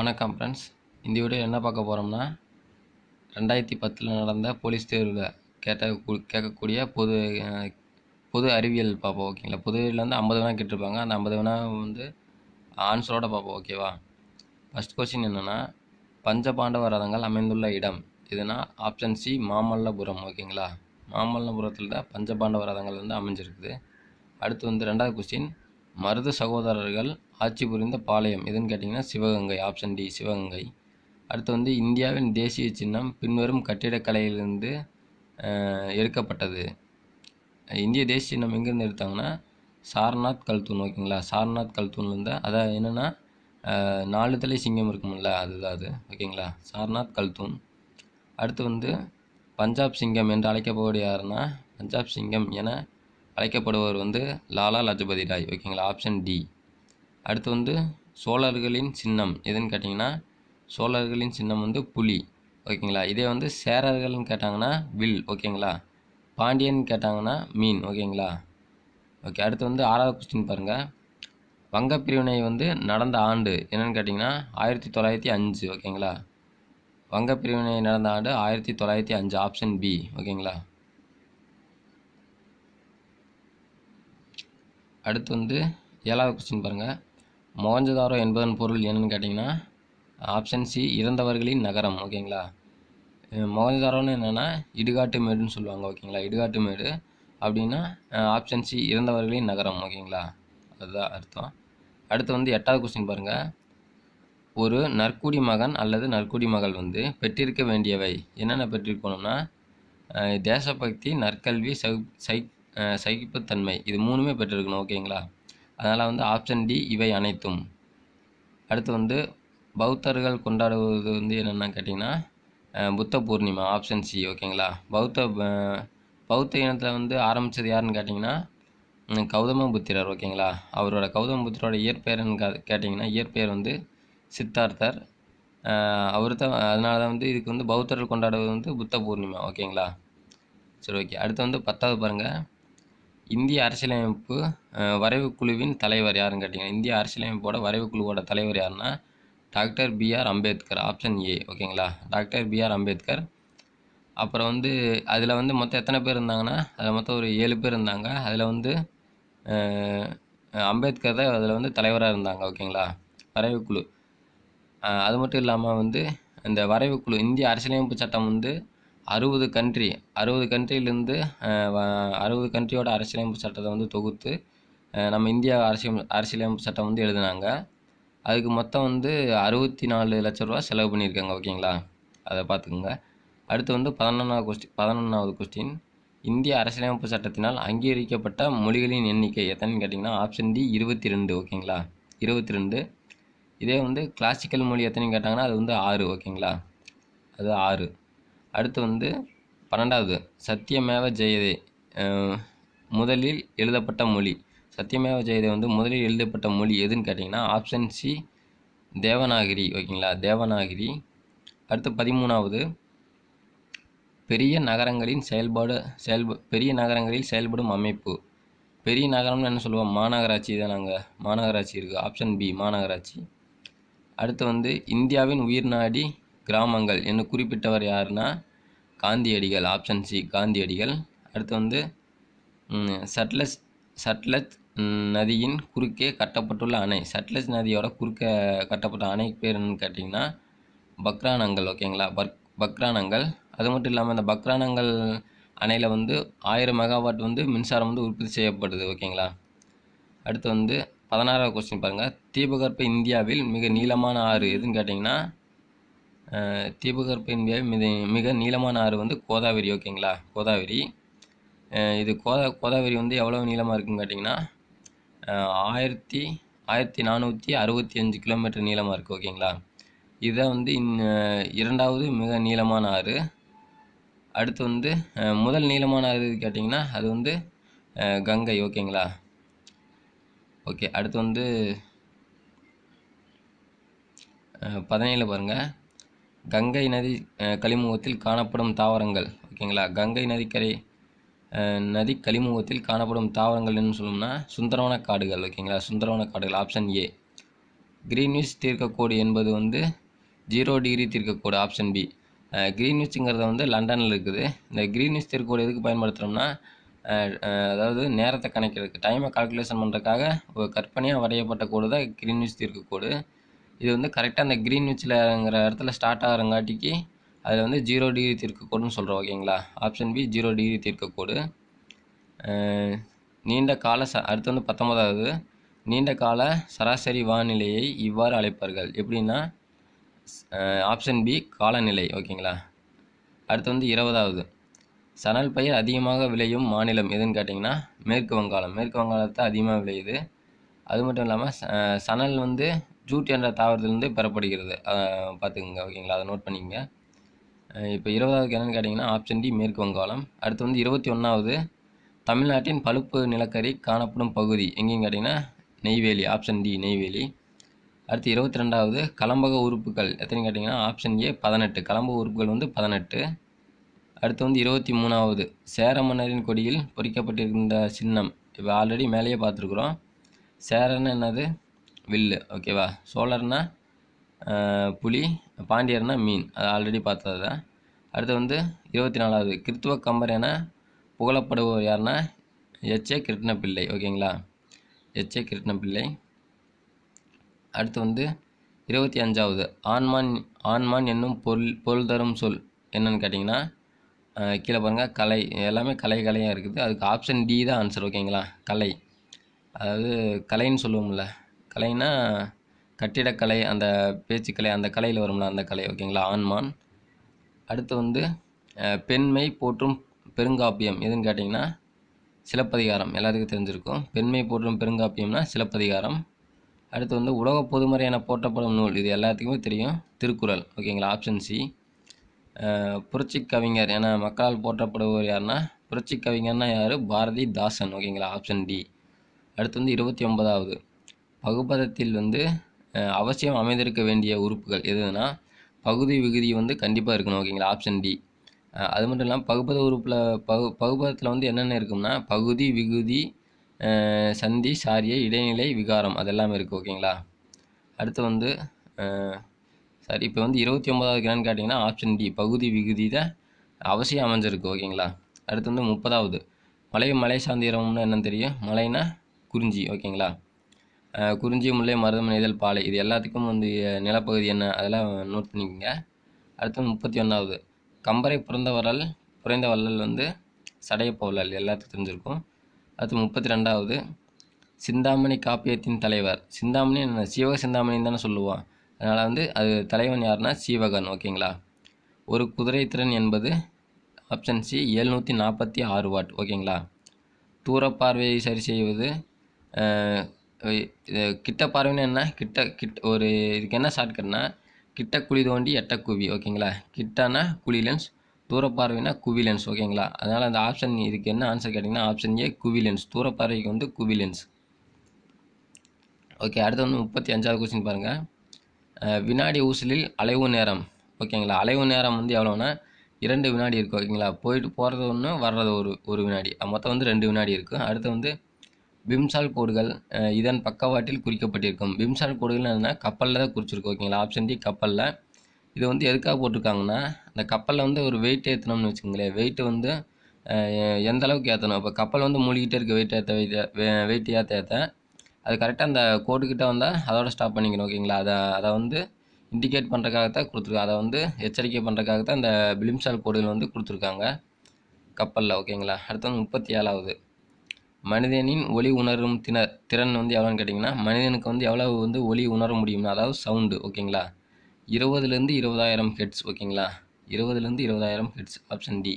வணக்கம் ஃப்ரெண்ட்ஸ் இந்த வீடியோ என்ன பார்க்க போகிறோம்னா ரெண்டாயிரத்தி பத்தில் நடந்த போலீஸ் தேர்வில் கேட்ட கேட்கக்கூடிய பொது பொது அறிவியல் பார்ப்போம் ஓகேங்களா பொதுவில் வந்து ஐம்பது வேணா கேட்டிருப்பாங்க அந்த ஐம்பது வேணா வந்து ஆன்சரோட பார்ப்போம் ஓகேவா ஃபஸ்ட் கொஸ்டின் என்னென்னா பஞ்ச பாண்டவ ரதங்கள் அமைந்துள்ள இடம் இதுனா ஆப்ஷன் சி மாமல்லபுரம் ஓகேங்களா மாமல்லபுரத்தில் தான் பஞ்ச பாண்டவ ரதங்கள் வந்து அமைஞ்சிருக்குது அடுத்து வந்து ரெண்டாவது கொஸ்டின் மருது சகோதரர்கள் ஆட்சி புரிந்த பாளையம் எதுன்னு கேட்டிங்கன்னா சிவகங்கை ஆப்ஷன் டி சிவகங்கை அடுத்து வந்து இந்தியாவின் தேசிய சின்னம் பின்வரும் கட்டிடக்கலையிலிருந்து எடுக்கப்பட்டது இந்திய தேசிய சின்னம் எங்கேருந்து எடுத்தாங்கன்னா சாரநாத் கல்தூன் ஓகேங்களா சாரநாத் கல்தூன் வந்து அதாவது என்னென்னா நாலு தலை சிங்கம் இருக்குமில்ல அதுதான் அது ஓகேங்களா சாரநாத் கல்தூன் அடுத்து வந்து பஞ்சாப் சிங்கம் என்று அழைக்கப்படுவது யாருன்னா பஞ்சாப் சிங்கம் என அழைக்கப்படுபவர் வந்து லாலா லஜபதி ராய் ஓகேங்களா ஆப்ஷன் டி அடுத்து வந்து சோழர்களின் சின்னம் எதுன்னு கேட்டிங்கன்னா சோழர்களின் சின்னம் வந்து புலி ஓகேங்களா இதே வந்து சேரர்கள்னு கேட்டாங்கன்னா வில் ஓகேங்களா பாண்டியன் கேட்டாங்கன்னா மீன் ஓகேங்களா ஓகே அடுத்து வந்து ஆறாவது கொஸ்டின் பாருங்கள் பிரிவினை வந்து நடந்த ஆண்டு என்னென்னு கேட்டிங்கன்னா ஆயிரத்தி தொள்ளாயிரத்தி அஞ்சு ஓகேங்களா பிரிவினை நடந்த ஆண்டு ஆயிரத்தி தொள்ளாயிரத்தி அஞ்சு ஆப்ஷன் பி ஓகேங்களா அடுத்து வந்து ஏழாவது கொஸ்டின் பாருங்கள் மொஹஞ்சதாரோ என்பதன் பொருள் என்னென்னு கேட்டிங்கன்னா ஆப்ஷன் சி இறந்தவர்களின் நகரம் ஓகேங்களா மொஹஞ்சதாரோன்னு என்னென்னா இடுகாட்டு மேடுன்னு சொல்லுவாங்க ஓகேங்களா இடுகாட்டு மேடு அப்படின்னா ஆப்ஷன் சி இறந்தவர்களின் நகரம் ஓகேங்களா அதுதான் அர்த்தம் அடுத்து வந்து எட்டாவது கொஸ்டின் பாருங்கள் ஒரு நற்குடி மகன் அல்லது நற்குடி மகள் வந்து பெற்றிருக்க வேண்டியவை என்னென்ன பெற்றிருக்கணும்னா தேசபக்தி நற்கல்வி சை சை சகிப்புத்தன்மை இது மூணுமே பெற்றிருக்கணும் ஓகேங்களா அதனால் வந்து ஆப்ஷன் டி இவை அனைத்தும் அடுத்து வந்து பௌத்தர்கள் கொண்டாடுவது வந்து என்னென்னு கேட்டிங்கன்னா புத்த பூர்ணிமா ஆப்ஷன் சி ஓகேங்களா பௌத்த பௌத்த இனத்தில் வந்து ஆரம்பித்தது யாருன்னு கேட்டிங்கன்னா கௌதம புத்திரர் ஓகேங்களா அவரோட கௌதம புத்திரோட இயற்பெயர்னு கேட்டிங்கன்னா இயற்பெயர் வந்து சித்தார்த்தர் அவர் தான் அதனால தான் வந்து இதுக்கு வந்து பௌத்தர்கள் கொண்டாடுவது வந்து புத்த பூர்ணிமா ஓகேங்களா சரி ஓகே அடுத்து வந்து பத்தாவது பாருங்கள் இந்திய அரசியலமைப்பு வரைவு குழுவின் தலைவர் யாருன்னு கேட்டிங்கன்னா இந்திய அரசியலமைப்போட வரைவு குழுவோட தலைவர் யாருன்னா doctor B R Ambedkar option A ஓகேங்களா டாக்டர் பிஆர் அம்பேத்கர் அப்புறம் வந்து அதில் வந்து மொத்தம் எத்தனை பேர் இருந்தாங்கன்னா அதில் மொத்தம் ஒரு ஏழு பேர் இருந்தாங்க அதில் வந்து அம்பேத்கர் தான் அதில் வந்து தலைவராக இருந்தாங்க ஓகேங்களா வரைவு குழு அது மட்டும் இல்லாமல் வந்து இந்த வரைவு குழு இந்திய அரசியலமைப்பு சட்டம் வந்து அறுபது கண்ட்ரி அறுபது கண்ட்ரிலேருந்து அறுபது கண்ட்ரியோட அரசியலமைப்பு சட்டத்தை வந்து தொகுத்து நம்ம இந்தியா அரசியல் அரசியலமைப்பு சட்டம் வந்து எழுதினாங்க அதுக்கு மொத்தம் வந்து அறுபத்தி நாலு லட்ச ரூபா செலவு பண்ணியிருக்காங்க ஓகேங்களா அதை பார்த்துக்குங்க அடுத்து வந்து பதினொன்றாவது கொஸ்டின் பதினொன்றாவது கொஸ்டின் இந்திய அரசியலமைப்பு சட்டத்தினால் அங்கீகரிக்கப்பட்ட மொழிகளின் எண்ணிக்கை எத்தனைன்னு கேட்டிங்கன்னா ஆப்ஷன் டி இருபத்தி ரெண்டு ஓகேங்களா இருபத்தி ரெண்டு இதே வந்து கிளாசிக்கல் மொழி எத்தனைன்னு கேட்டாங்கன்னா அது வந்து ஆறு ஓகேங்களா அது ஆறு அடுத்து வந்து பன்னெண்டாவது சத்தியமேவ ஜெயதே முதலில் எழுதப்பட்ட மொழி சத்தியமேவ ஜெயதே வந்து முதலில் எழுதப்பட்ட மொழி எதுன்னு கேட்டிங்கன்னா ஆப்ஷன் சி தேவநாகரி ஓகேங்களா தேவநாகரி அடுத்து பதிமூணாவது பெரிய நகரங்களின் செயல்பாடு செயல் பெரிய நகரங்களில் செயல்படும் அமைப்பு பெரிய நகரம்னு என்ன சொல்லுவோம் மாநகராட்சி தான் நாங்கள் மாநகராட்சி இருக்குது ஆப்ஷன் பி மாநகராட்சி அடுத்து வந்து இந்தியாவின் உயிர்நாடி கிராமங்கள் என்று குறிப்பிட்டவர் யாருன்னா காந்தியடிகள் ஆப்ஷன் சி காந்தியடிகள் அடுத்து வந்து சட்லஸ் சட்லஜ் நதியின் குறுக்கே கட்டப்பட்டுள்ள அணை சட்லஜ் நதியோட குறுக்கே கட்டப்பட்ட அணைக்கு பேர் என்னன்னு கேட்டிங்கன்னா பக்ரானங்கள் ஓகேங்களா பக் பக்ரானங்கள் அது மட்டும் இல்லாமல் அந்த பக்ரானங்கள் அணையில் வந்து ஆயிரம் மெகாவாட் வந்து மின்சாரம் வந்து உற்பத்தி செய்யப்படுது ஓகேங்களா அடுத்து வந்து பதினாறாவது கொஸ்டின் பாருங்கள் தீபகற்ப இந்தியாவில் மிக நீளமான ஆறு எதுன்னு கேட்டிங்கன்னா தீபகற்ப இந்தியாவின் மிக மிக நீளமான ஆறு வந்து கோதாவரி ஓகேங்களா கோதாவரி இது கோதா கோதாவரி வந்து எவ்வளோ நீளமாக இருக்குன்னு கேட்டிங்கன்னா ஆயிரத்தி ஆயிரத்தி நானூற்றி அறுபத்தி அஞ்சு கிலோமீட்டர் நீளமாக இருக்குது ஓகேங்களா இதுதான் வந்து இன் இரண்டாவது மிக நீளமான ஆறு அடுத்து வந்து முதல் நீளமான ஆறு கேட்டிங்கன்னா அது வந்து கங்கை ஓகேங்களா ஓகே அடுத்து வந்து பதினேழு பாருங்கள் கங்கை நதி கலிமுகத்தில் காணப்படும் தாவரங்கள் ஓகேங்களா கங்கை நதிக்கரை நதி கழிமுகத்தில் காணப்படும் தாவரங்கள் என்ன சொல்லணும்னா சுந்தரவன காடுகள் ஓகேங்களா சுந்தரவன காடுகள் ஆப்ஷன் ஏ க்ரீன்விச் தீர்க்கக்கோடு என்பது வந்து ஜீரோ டிகிரி தீர்க்கக்கோடு ஆப்ஷன் பி க்ரீன்விச்சுங்கிறத வந்து லண்டனில் இருக்குது இந்த க்ரீன்விச் தீர்க்கோடு எதுக்கு பயன்படுத்துகிறோம்னா அதாவது நேரத்தை கணக்கிறதுக்கு டைமை கால்குலேஷன் பண்ணுறதுக்காக ஒரு கற்பனையாக வரையப்பட்ட கோடு தான் க்ரீன்விச் தீர்க்கக்கோடு இது வந்து கரெக்டாக அந்த க்ரீன் இறங்குற இடத்துல ஸ்டார்ட் ஆகிறங்காட்டிக்கு அதில் வந்து ஜீரோ டிகிரி தீர்க்கக்கூடுன்னு சொல்கிறோம் ஓகேங்களா ஆப்ஷன் பி ஜீரோ டிகிரி தீர்க்கக்கூடு நீண்ட கால ச அடுத்து வந்து பத்தொன்பதாவது நீண்ட கால சராசரி வானிலையை இவ்வாறு அழைப்பார்கள் எப்படின்னா ஆப்ஷன் பி காலநிலை ஓகேங்களா அடுத்து வந்து இருபதாவது சணல் பயிர் அதிகமாக விளையும் மாநிலம் எதுன்னு கேட்டிங்கன்னா மேற்கு வங்காளம் மேற்கு வங்காளத்தை அதிகமாக விளையுது அது மட்டும் இல்லாமல் சணல் வந்து ஜூட் என்ற தாவரத்திலிருந்து பெறப்படுகிறது பார்த்துக்குங்க ஓகேங்களா அதை நோட் பண்ணிக்கங்க இப்போ இருபதாவது என்னென்னு கேட்டிங்கன்னா ஆப்ஷன் டி மேற்கு வங்காளம் அடுத்து வந்து இருபத்தி ஒன்றாவது தமிழ்நாட்டின் பழுப்பு நிலக்கரி காணப்படும் பகுதி எங்கேன்னு கேட்டிங்கன்னா நெய்வேலி ஆப்ஷன் டி நெய்வேலி அடுத்து இருபத்தி ரெண்டாவது கலம்பக உறுப்புகள் எத்தனை கேட்டிங்கன்னா ஆப்ஷன் ஏ பதினெட்டு கலம்பக உறுப்புகள் வந்து பதினெட்டு அடுத்து வந்து இருபத்தி மூணாவது சேர மன்னரின் கொடியில் பொறிக்கப்பட்டிருக்கின்ற சின்னம் இப்போ ஆல்ரெடி மேலேயே பார்த்துருக்குறோம் சேரன்னு என்னது வில்லு ஓகேவா சோழர்னா புலி பாண்டியர்னா மீன் அது ஆல்ரெடி பார்த்தது தான் அடுத்து வந்து இருபத்தி நாலாவது கிறித்துவ கம்பர் என புகழப்படுபவர் யாருன்னா எச்ஏ பிள்ளை ஓகேங்களா எச்ஏ பிள்ளை அடுத்து வந்து இருபத்தி அஞ்சாவது ஆன்மான் ஆன்மான் என்னும் பொருள் பொருள் தரும் சொல் என்னன்னு கேட்டிங்கன்னா கீழே பாருங்கள் கலை எல்லாமே கலை கலையாக இருக்குது அதுக்கு ஆப்ஷன் டி தான் ஆன்சர் ஓகேங்களா கலை அதாவது கலைன்னு சொல்லுவோம்ல கலைன்னா கட்டிடக்கலை அந்த பேச்சுக்கலை அந்த கலையில் வரும்ல அந்த கலை ஓகேங்களா ஆண்மான் அடுத்து வந்து பெண்மை போற்றும் பெருங்காப்பியம் எதுன்னு கேட்டிங்கன்னா சிலப்பதிகாரம் எல்லாத்துக்கும் தெரிஞ்சிருக்கும் பெண்மை போற்றும் பெருங்காப்பியம்னா சிலப்பதிகாரம் அடுத்து வந்து உலக பொதுமறை என போற்றப்படும் நூல் இது எல்லாத்துக்குமே தெரியும் திருக்குறள் ஓகேங்களா ஆப்ஷன் சி புரட்சி கவிஞர் என மக்களால் போற்றப்படுபவர் யார்னா புரட்சி கவிஞர்னா யார் பாரதி தாசன் ஓகேங்களா ஆப்ஷன் டி அடுத்து வந்து இருபத்தி ஒன்பதாவது பகுபதத்தில் வந்து அவசியம் அமைந்திருக்க வேண்டிய உறுப்புகள் எதுனா பகுதி விகுதி வந்து கண்டிப்பாக இருக்கணும் ஓகேங்களா ஆப்ஷன் டி அது மட்டும் இல்லாமல் பகுபத உறுப்பில் பகு பகுபதத்தில் வந்து என்னென்ன இருக்கும்னா பகுதி விகுதி சந்தி சாரிய இடைநிலை விகாரம் அதெல்லாம் இருக்குது ஓகேங்களா அடுத்து வந்து சரி இப்போ வந்து இருபத்தி ஒன்பதாவது கிரான்னு கேட்டிங்கன்னா ஆப்ஷன் டி பகுதி விகுதி தான் அவசியம் அமைஞ்சிருக்கு ஓகேங்களா அடுத்து வந்து முப்பதாவது மலை மலை சாந்திரம்னு என்னென்னு தெரியும் மலைனா குறிஞ்சி ஓகேங்களா குறிஞ்சி முல்லை மருதம் நெய்தல் பாலை இது எல்லாத்துக்கும் வந்து நிலப்பகுதி என்ன அதெல்லாம் நோட் பண்ணிக்கோங்க அடுத்து முப்பத்தி ஒன்றாவது கம்பரை பிறந்த வரல் குறைந்த வள்ளல் வந்து சடைய பவுலல் எல்லாத்துக்கும் தெரிஞ்சிருக்கும் அடுத்து முப்பத்தி ரெண்டாவது சிந்தாமணி காப்பியத்தின் தலைவர் சிந்தாமணி சீவக சிந்தாமணின்னு தானே சொல்லுவோம் அதனால் வந்து அது தலைவன் யாருன்னா சீவகன் ஓகேங்களா ஒரு குதிரை திறன் என்பது ஆப்ஷன் சி எழுநூற்றி நாற்பத்தி ஆறு வாட் ஓகேங்களா தூரப்பார்வையை சரி செய்வது கிட்ட பறவைன்னு என்ன கிட்ட கிட்ட ஒரு இதுக்கு என்ன ஷார்ட்கட்னா கிட்ட குழி தோண்டி எட்ட குவி ஓகேங்களா கிட்டனா குழி லென்ஸ் தூர பார்வைனா குவி லென்ஸ் ஓகேங்களா அதனால் அந்த ஆப்ஷன் இதுக்கு என்ன ஆன்சர் கேட்டிங்கன்னா ஆப்ஷன் ஏ குவி லென்ஸ் தூர பார்வைக்கு வந்து குவி லென்ஸ் ஓகே அடுத்து வந்து முப்பத்தி அஞ்சாவது கொஸ்டின் பாருங்கள் வினாடி ஊசலில் அலைவு நேரம் ஓகேங்களா அலைவு நேரம் வந்து எவ்வளோன்னா இரண்டு வினாடி இருக்குது ஓகேங்களா போயிட்டு போகிறது ஒன்று வர்றது ஒரு ஒரு வினாடி மொத்தம் வந்து ரெண்டு வினாடி இருக்குது அடுத்து வந்து விம்சால் கோடுகள் இதன் பக்கவாட்டில் குறிக்கப்பட்டிருக்கும் விம்சால் கோடுகள் என்னென்னா கப்பலில் தான் குறிச்சிருக்கோம் ஓகேங்களா ஆப்ஷன் டி கப்பலில் இது வந்து எதுக்காக போட்டிருக்காங்கன்னா அந்த கப்பலில் வந்து ஒரு வெயிட் ஏற்றினோம்னு வச்சுக்கோங்களேன் வெயிட்டு வந்து எந்த அளவுக்கு ஏற்றணும் இப்போ கப்பல் வந்து மூழ்கிட்டே இருக்க வெயிட் ஏற்ற வெயிட் வெயிட் ஏற்ற ஏற்ற அது கரெக்டாக அந்த கோட்டுக்கிட்ட வந்தால் அதோட ஸ்டாப் பண்ணிக்கணும் ஓகேங்களா அதை அதை வந்து இண்டிகேட் பண்ணுறக்காக தான் கொடுத்துருக்காங்க அதை வந்து எச்சரிக்கை பண்ணுறக்காக தான் இந்த பிலிம்சால் கோடுகள் வந்து கொடுத்துருக்காங்க கப்பலில் ஓகேங்களா அடுத்தது முப்பத்தி ஏழாவது மனிதனின் ஒலி உணரும் திணர் திறன் வந்து எவ்வளோன்னு கேட்டிங்கன்னா மனிதனுக்கு வந்து எவ்வளவு வந்து ஒலி உணர முடியும்னா அதாவது சவுண்டு ஓகேங்களா இருபதுலேருந்து இருபதாயிரம் ஹெட்ஸ் ஓகேங்களா இருபதுலேருந்து இருபதாயிரம் ஹெட்ஸ் ஆப்ஷன் டி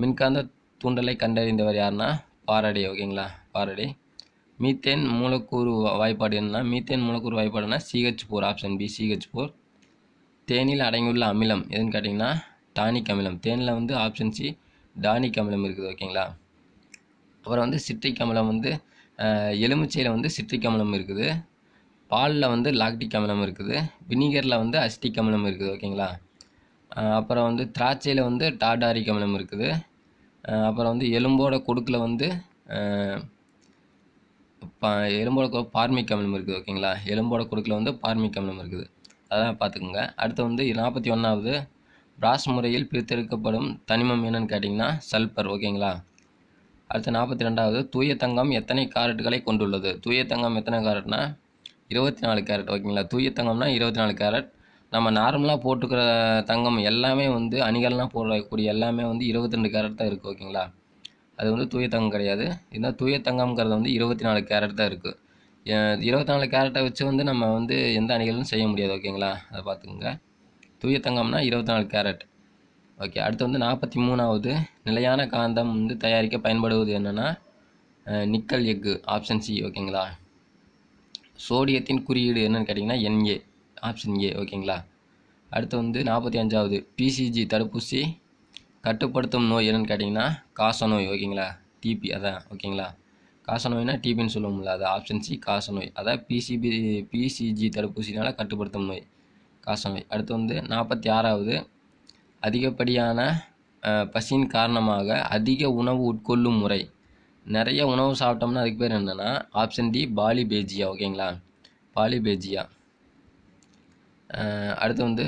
மின்காந்த தூண்டலை கண்டறிந்தவர் யாருன்னா பாரடே ஓகேங்களா பாரடே மீத்தேன் மூலக்கூறு வாய்ப்பாடு என்ன மீத்தேன் மூலக்கூறு வாய்ப்பாடுனா C H four option B C H four தேனில் அடங்கியுள்ள அமிலம் எதுன்னு கேட்டிங்கன்னா டானிக் அமிலம் தேனில் வந்து ஆப்ஷன் சி டானிக் அமிலம் இருக்குது ஓகேங்களா அப்புறம் வந்து சிட்ரிக் அமிலம் வந்து எலுமிச்சையில் வந்து சிட்ரிக் அமிலம் இருக்குது பாலில் வந்து லாக்டிக் அமிலம் இருக்குது வினிகரில் வந்து அஸ்டிக் அமிலம் இருக்குது ஓகேங்களா அப்புறம் வந்து திராட்சையில் வந்து டாடாரிக் அமிலம் இருக்குது அப்புறம் வந்து எலும்போட கொடுக்கில் வந்து பா எலும்போட பார்மிக் அமிலம் இருக்குது ஓகேங்களா எலும்போட கொடுக்கில் வந்து பார்மிக் அமிலம் இருக்குது அதெல்லாம் பார்த்துக்கோங்க அடுத்து வந்து நாற்பத்தி ஒன்றாவது பிராஸ் முறையில் பிரித்தெடுக்கப்படும் தனிமம் என்னென்னு கேட்டிங்கன்னா சல்பர் ஓகேங்களா அடுத்து நாற்பத்தி ரெண்டாவது தூய தங்கம் எத்தனை கேரட்களை கொண்டுள்ளது தூய தங்கம் எத்தனை கேரட்னா இருபத்தி நாலு கேரட் ஓகேங்களா தூய தங்கம்னா இருபத்தி நாலு கேரட் நம்ம நார்மலாக போட்டுக்கிற தங்கம் எல்லாமே வந்து அணிகள்லாம் போடக்கூடிய எல்லாமே வந்து இருபத்தி ரெண்டு கேரட் தான் இருக்குது ஓகேங்களா அது வந்து தூய தங்கம் கிடையாது இதுதான் தூய தங்கம்ங்கிறது வந்து இருபத்தி நாலு கேரட் தான் இருக்குது இருபத்தி நாலு கேரட்டை வச்சு வந்து நம்ம வந்து எந்த அணிகளும் செய்ய முடியாது ஓகேங்களா அதை பார்த்துக்கோங்க தூய தங்கம்னா இருபத்தி நாலு கேரட் ஓகே அடுத்து வந்து நாற்பத்தி மூணாவது நிலையான காந்தம் வந்து தயாரிக்க பயன்படுவது என்னென்னா நிக்கல் எக்கு ஆப்ஷன் சி ஓகேங்களா சோடியத்தின் குறியீடு என்னென்னு கேட்டிங்கன்னா என்ஏ ஆப்ஷன் ஏ ஓகேங்களா அடுத்து வந்து நாற்பத்தி அஞ்சாவது பிசிஜி தடுப்பூசி கட்டுப்படுத்தும் நோய் என்னென்னு கேட்டிங்கன்னா காச நோய் ஓகேங்களா டிபி அதான் ஓகேங்களா காச நோய்னால் டிபின்னு முடியல அது ஆப்ஷன் சி காச நோய் அதான் பிசிபி பிசிஜி தடுப்பூசினால் கட்டுப்படுத்தும் நோய் காச நோய் அடுத்து வந்து நாற்பத்தி ஆறாவது அதிகப்படியான பசியின் காரணமாக அதிக உணவு உட்கொள்ளும் முறை நிறைய உணவு சாப்பிட்டோம்னா அதுக்கு பேர் என்னென்னா ஆப்ஷன் டி பாலிபேஜியா ஓகேங்களா பாலிபேஜியா அடுத்து வந்து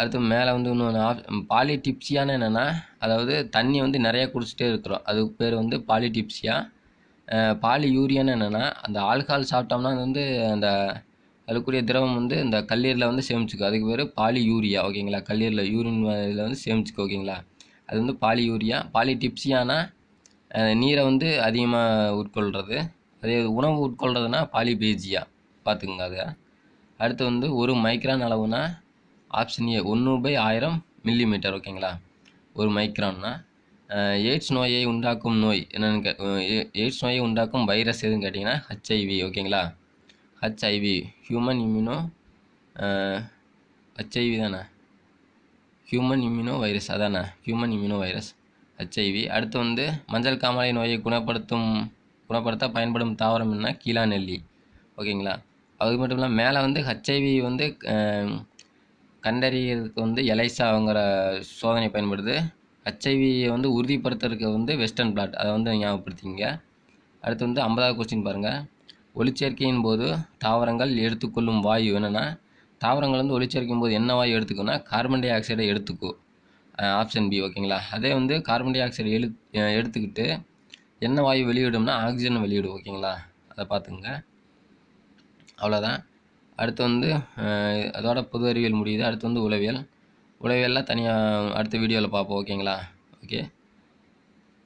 அடுத்து மேலே வந்து இன்னொன்று ஆப் பாலிடிப்சியான்னு என்னென்னா அதாவது தண்ணி வந்து நிறைய குடிச்சிட்டே இருக்கிறோம் அதுக்கு பேர் வந்து பாலிடிப்சியா பாலி யூரியான்னு என்னென்னா அந்த ஆல்கஹால் சாப்பிட்டோம்னா அது வந்து அந்த அதுக்குரிய திரவம் வந்து இந்த கல்லீரில் வந்து சேமிச்சுக்கும் அதுக்கு பேர் பாலி யூரியா ஓகேங்களா கல்லீரில் யூரின் இதில் வந்து சேமிச்சுக்கும் ஓகேங்களா அது வந்து பாலி யூரியா பாலி டிப்ஸியானா நீரை வந்து அதிகமாக உட்கொள்கிறது அதே உணவு உட்கொள்கிறதுனா பேஜியா பார்த்துக்குங்க அதை அடுத்து வந்து ஒரு மைக்ரான் அளவுனா ஆப்ஷன் ஏ ஒன்று பை ஆயிரம் மில்லி மீட்டர் ஓகேங்களா ஒரு மைக்ரான்னா எய்ட்ஸ் நோயை உண்டாக்கும் நோய் என்னென்னு கே எய்ட்ஸ் நோயை உண்டாக்கும் வைரஸ் எதுன்னு கேட்டிங்கன்னா ஹச்ஐவி ஓகேங்களா ஹச்ஐவி ஹியூமன் இம்யூனோ ஹச்ஐவி தானே ஹியூமன் இம்யூனோ வைரஸ் அதானே ஹியூமன் இம்யூனோ வைரஸ் ஹச்ஐவி அடுத்து வந்து மஞ்சள் காமாலை நோயை குணப்படுத்தும் குணப்படுத்த பயன்படும் தாவரம் என்ன கீழா நெல்லி ஓகேங்களா அது மட்டும் இல்லாமல் மேலே வந்து ஹச்ஐவி வந்து கண்டறியறதுக்கு வந்து எலைசாங்கிற சோதனை பயன்படுது ஹச்ஐவியை வந்து உறுதிப்படுத்துறதுக்கு வந்து வெஸ்டர்ன் பிளாட் அதை வந்து ஞாபகப்படுத்திங்க அடுத்து வந்து ஐம்பதாவது கொஸ்டின் பாருங்கள் ஒளிச்சேர்க்கையின் போது தாவரங்கள் எடுத்துக்கொள்ளும் வாயு என்னென்னா தாவரங்கள் வந்து ஒளிச்சேர்க்கையும் போது என்ன வாயு எடுத்துக்குன்னா கார்பன் டை ஆக்சைடை எடுத்துக்கும் ஆப்ஷன் பி ஓகேங்களா அதே வந்து கார்பன் டை ஆக்சைடு எழு எடுத்துக்கிட்டு என்ன வாயு வெளியிடும்னா ஆக்சிஜன் வெளியிடும் ஓகேங்களா அதை பார்த்துங்க அவ்வளோதான் அடுத்து வந்து அதோட பொது அறிவியல் முடியுது அடுத்து வந்து உளவியல் உளவியல்லாம் தனியாக அடுத்த வீடியோவில் பார்ப்போம் ஓகேங்களா ஓகே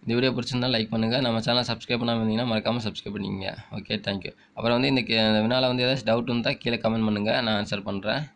இந்த வீடியோ பிடிச்சிருந்தால் லைக் பண்ணுங்கள் நம்ம சேனல் சப்ஸ்கிரைப் பண்ணாமல் இருந்தீங்கன்னா மறக்காமல் சப்ஸ்கிரைப் பண்ணிக்கங்க ஓகே தேங்க்யூ அப்புறம் வந்து இந்த வினால வந்து ஏதாச்சும் டவுட் இருந்தால் கீழே கமெண்ட் பண்ணுங்கள் நான் ஆன்சர் பண்ணுறேன்